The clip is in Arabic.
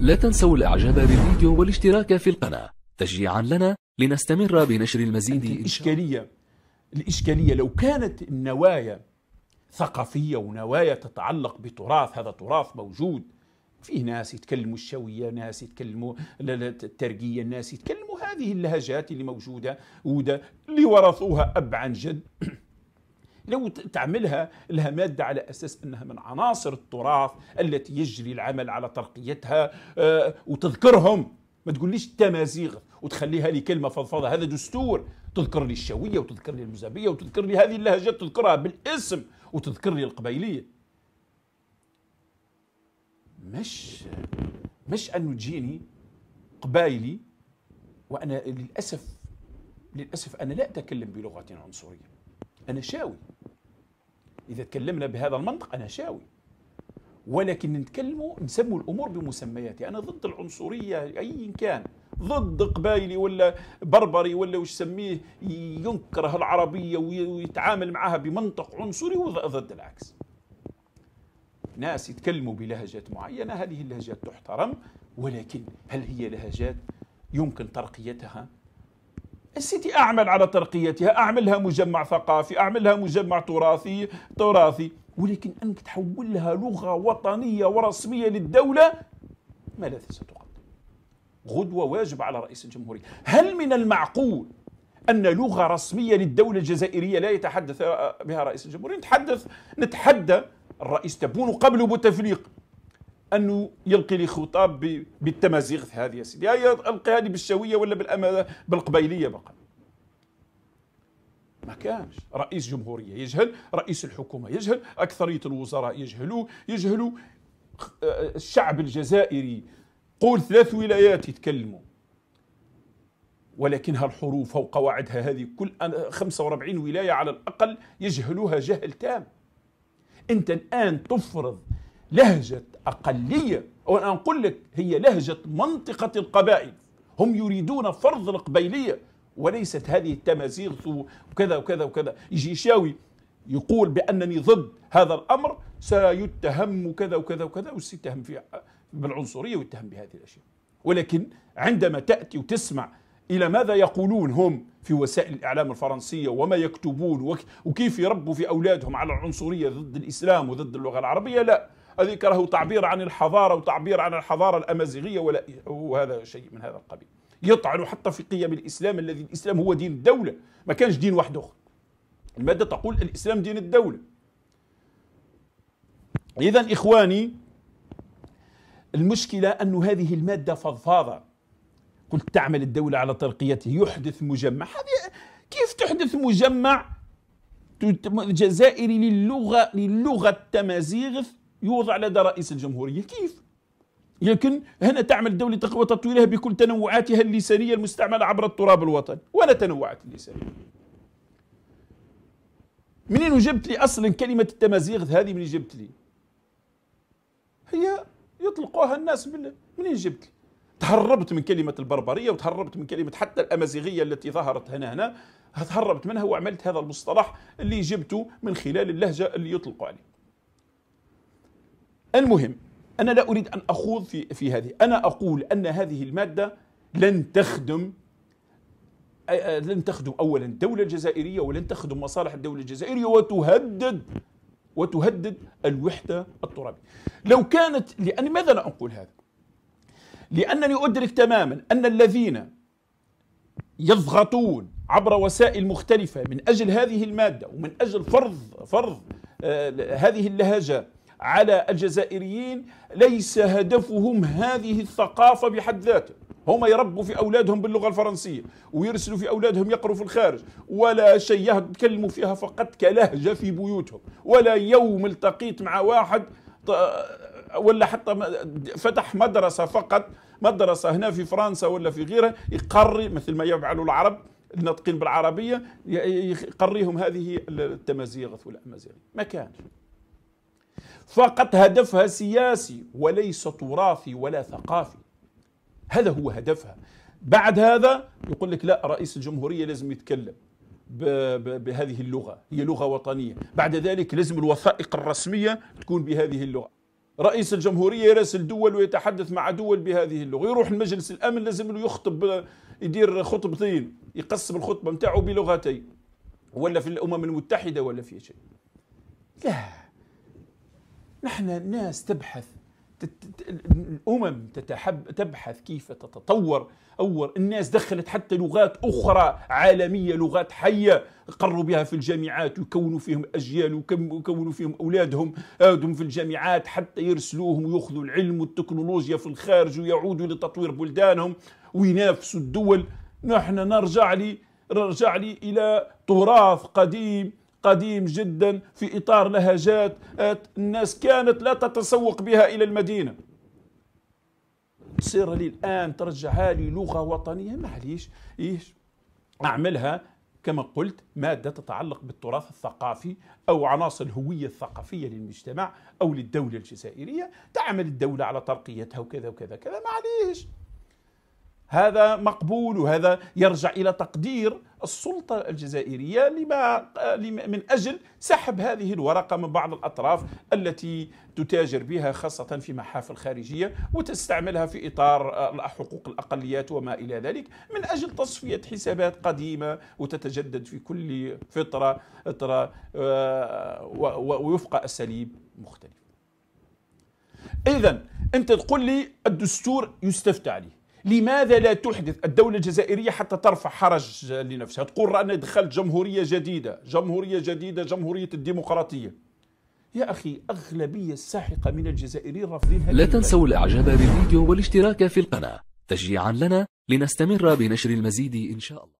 لا تنسوا الاعجاب بالفيديو والاشتراك في القناة تشجيعا لنا لنستمر بنشر المزيد الإشكالية الإشكالية لو كانت النوايا ثقافية ونوايا تتعلق بتراث هذا تراث موجود فيه ناس يتكلموا الشوية ناس يتكلموا الترقية ناس يتكلموا هذه اللهجات اللي موجودة وده اللي ورثوها أب عن جد لو تعملها لها مادة على أساس أنها من عناصر التراث التي يجري العمل على ترقيتها آه، وتذكرهم ما تقوليش تمازيغ وتخليها لي كلمه فضفاضه هذا دستور تذكر لي الشويه وتذكر لي المزابيه وتذكر لي هذه اللهجات تذكرها بالاسم وتذكر لي القبيليه مش مش انه تجيني قبايلي وانا للاسف للاسف انا لا اتكلم بلغه عنصريه انا شاوي إذا تكلمنا بهذا المنطق أنا شاوي ولكن نتكلموا نسموا الأمور بمسمياتها أنا ضد العنصرية ايا كان ضد قبايلي ولا بربري ولا وش سميه ينكره العربية ويتعامل معها بمنطق عنصري وضد العكس ناس يتكلموا بلهجات معينة هذه اللهجات تحترم ولكن هل هي لهجات يمكن ترقيتها السيتي اعمل على ترقيتها اعملها مجمع ثقافي اعملها مجمع تراثي تراثي ولكن انك تحولها لغه وطنيه ورسميه للدوله ماذا ستقدم غدوه واجب على رئيس الجمهوريه هل من المعقول أن لغة رسمية للدولة الجزائرية لا يتحدث بها رئيس الجمهورية نتحدث نتحدى الرئيس تبون قبل بوتفليق انه يلقي لي خطاب بالتمازيغ هذه يا سيدي يا القيها لي بالشويه ولا بالقبيليه بقى ما كانش رئيس جمهوريه يجهل رئيس الحكومه يجهل اكثريه الوزراء يجهلوا يجهلوا آه، الشعب الجزائري قول ثلاث ولايات يتكلموا ولكن هالحروف فوق وعدها هذه كل 45 ولاية على الأقل يجهلوها جهل تام أنت الآن تفرض لهجة أقلية وأنا أقول لك هي لهجة منطقة القبائل هم يريدون فرض القبيلية وليست هذه التمازيغ وكذا وكذا وكذا يجي شاوي يقول بأنني ضد هذا الأمر سيتهم كذا وكذا وكذا وسيتهم في بالعنصرية ويتهم بهذه الأشياء ولكن عندما تأتي وتسمع إلى ماذا يقولون هم في وسائل الإعلام الفرنسية وما يكتبون وكيف يربوا في أولادهم على العنصرية ضد الإسلام وضد اللغة العربية لا هذيك راهو تعبير عن الحضاره وتعبير عن الحضاره الامازيغيه ولا وهذا شيء من هذا القبيل يطعن حتى في قيم الاسلام الذي الاسلام هو دين الدوله ما كانش دين واحد اخر الماده تقول الاسلام دين الدوله اذا اخواني المشكله ان هذه الماده فضفاضه قلت تعمل الدوله على ترقيته يحدث مجمع هذه كيف تحدث مجمع جزائري للغه للغه التمازيغ يوضع لدى رئيس الجمهورية كيف؟ لكن هنا تعمل دولة تقوى تطويرها بكل تنوعاتها اللسانية المستعملة عبر التراب الوطني ولا تنوعات اللسانية منين وجبت لي أصلا كلمة التمازيغ هذه منين جبت لي هي يطلقوها الناس من منين جبت لي تهربت من كلمة البربرية وتهربت من كلمة حتى الأمازيغية التي ظهرت هنا هنا تهربت منها وعملت هذا المصطلح اللي جبته من خلال اللهجة اللي يطلقوا عليه المهم أنا لا أريد أن أخوض في, في هذه أنا أقول أن هذه المادة لن تخدم لن تخدم أولا الدولة الجزائرية ولن تخدم مصالح الدولة الجزائرية وتهدد وتهدد الوحدة الترابية لو كانت لأن ماذا لا أقول هذا لأنني أدرك تماما أن الذين يضغطون عبر وسائل مختلفة من أجل هذه المادة ومن أجل فرض فرض آه، هذه اللهجة على الجزائريين ليس هدفهم هذه الثقافة بحد ذاته هم يربوا في أولادهم باللغة الفرنسية ويرسلوا في أولادهم يقروا في الخارج ولا شيء يتكلموا فيها فقط كلهجة في بيوتهم ولا يوم التقيت مع واحد ولا حتى فتح مدرسة فقط مدرسة هنا في فرنسا ولا في غيرها يقري مثل ما يفعلوا العرب الناطقين بالعربية يقريهم هذه التمازيغ والأمازيغ ما كانش فقط هدفها سياسي وليس تراثي ولا ثقافي هذا هو هدفها بعد هذا يقول لك لا رئيس الجمهورية لازم يتكلم بهذه اللغة هي لغة وطنية بعد ذلك لازم الوثائق الرسمية تكون بهذه اللغة رئيس الجمهورية يراسل دول ويتحدث مع دول بهذه اللغة يروح لمجلس الأمن لازم له يخطب يدير خطبتين يقسم الخطبة متاعه بلغتين ولا في الأمم المتحدة ولا في شيء لا نحن ناس تبحث الامم تتحب تبحث كيف تتطور اول الناس دخلت حتى لغات اخرى عالميه لغات حيه قروا بها في الجامعات ويكونوا فيهم اجيال ويكونوا فيهم اولادهم اولادهم في الجامعات حتى يرسلوهم وياخذوا العلم والتكنولوجيا في الخارج ويعودوا لتطوير بلدانهم وينافسوا الدول نحن نرجع لي نرجع لي الى تراث قديم قديم جدا في إطار لهجات آه، الناس كانت لا تتسوق بها إلى المدينة تصير لي الآن ترجعها لي لغة وطنية معليش إيش أعملها كما قلت مادة تتعلق بالتراث الثقافي أو عناصر الهوية الثقافية للمجتمع أو للدولة الجزائرية تعمل الدولة على ترقيتها وكذا وكذا كذا معليش هذا مقبول وهذا يرجع الى تقدير السلطه الجزائريه لما من اجل سحب هذه الورقه من بعض الاطراف التي تتاجر بها خاصه في محافل خارجيه وتستعملها في اطار حقوق الاقليات وما الى ذلك من اجل تصفيه حسابات قديمه وتتجدد في كل فتره فتره آه، ووفق اساليب مختلفه. اذا انت تقول لي الدستور يستفتى عليه. لماذا لا تحدث الدولة الجزائرية حتى ترفع حرج لنفسها تقول أنا دخلت جمهورية جديدة جمهورية جديدة جمهورية الديمقراطية يا أخي أغلبية ساحقة من الجزائريين رافضين لا تنسوا الإعجاب بالفيديو والاشتراك في القناة تشجيعا لنا لنستمر بنشر المزيد إن شاء الله